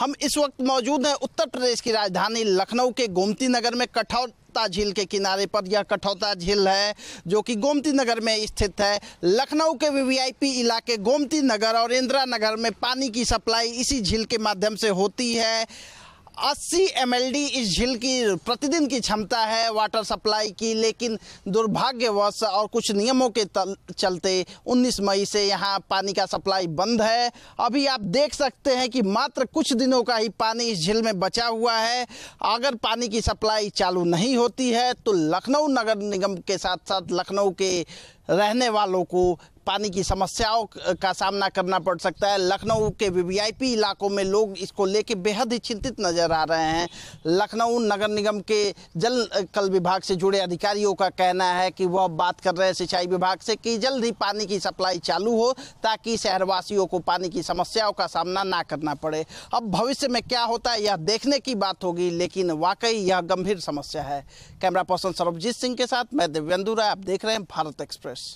हम इस वक्त मौजूद हैं उत्तर प्रदेश की राजधानी लखनऊ के गोमती नगर में कठौर कठौता झील के किनारे पर यह कठौता झील है जो कि गोमती नगर में स्थित है लखनऊ के वीवीआईपी इलाके गोमती नगर और इंदिरा नगर में पानी की सप्लाई इसी झील के माध्यम से होती है 80 एम इस झील की प्रतिदिन की क्षमता है वाटर सप्लाई की लेकिन दुर्भाग्यवश और कुछ नियमों के चलते 19 मई से यहाँ पानी का सप्लाई बंद है अभी आप देख सकते हैं कि मात्र कुछ दिनों का ही पानी इस झील में बचा हुआ है अगर पानी की सप्लाई चालू नहीं होती है तो लखनऊ नगर निगम के साथ साथ लखनऊ के रहने वालों को पानी की समस्याओं का सामना करना पड़ सकता है लखनऊ के वीवीआईपी इलाकों में लोग इसको लेके बेहद ही चिंतित नज़र आ रहे हैं लखनऊ नगर निगम के जल कल विभाग से जुड़े अधिकारियों का कहना है कि वह बात कर रहे हैं सिंचाई विभाग से कि जल्द ही पानी की सप्लाई चालू हो ताकि शहरवासियों को पानी की समस्याओं का सामना ना करना पड़े अब भविष्य में क्या होता है यह देखने की बात होगी लेकिन वाकई यह गंभीर समस्या है कैमरा पर्सन सरभजीत सिंह के साथ मैं दिव्यंदु राय आप देख रहे हैं भारत एक्सप्रेस